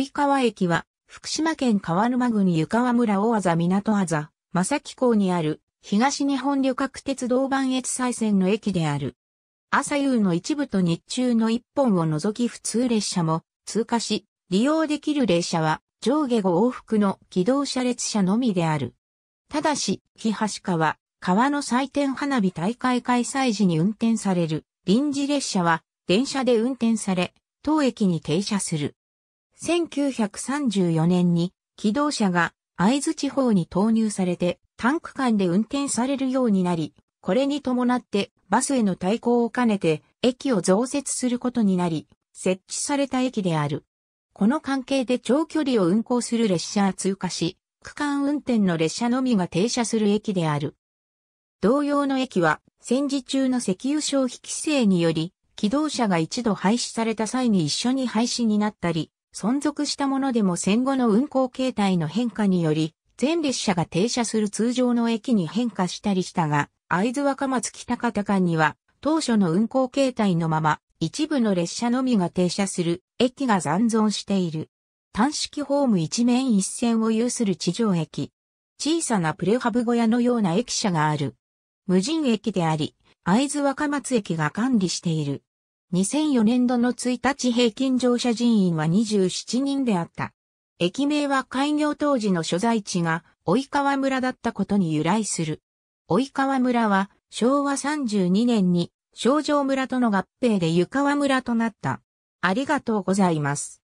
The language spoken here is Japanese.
及川駅は、福島県川沼郡湯川村大字港あざ、正木港にある、東日本旅客鉄道磐越西線の駅である。朝夕の一部と日中の一本を除き普通列車も通過し、利用できる列車は上下5往復の機動車列車のみである。ただし、日橋川、川の祭典花火大会開催時に運転される臨時列車は電車で運転され、当駅に停車する。1934年に機動車が合津地方に投入されて、タンク間で運転されるようになり、これに伴ってバスへの対抗を兼ねて駅を増設することになり、設置された駅である。この関係で長距離を運行する列車は通過し、区間運転の列車のみが停車する駅である。同様の駅は戦時中の石油消費規制により、機動車が一度廃止された際に一緒に廃止になったり、存続したものでも戦後の運行形態の変化により、全列車が停車する通常の駅に変化したりしたが、会津若松北方間には、当初の運行形態のまま、一部の列車のみが停車する駅が残存している。単式ホーム一面一線を有する地上駅。小さなプレハブ小屋のような駅舎がある。無人駅であり、会津若松駅が管理している。2004年度の1日平均乗車人員は27人であった。駅名は開業当時の所在地が及川村だったことに由来する。及川村は昭和32年に少城村との合併で湯川村となった。ありがとうございます。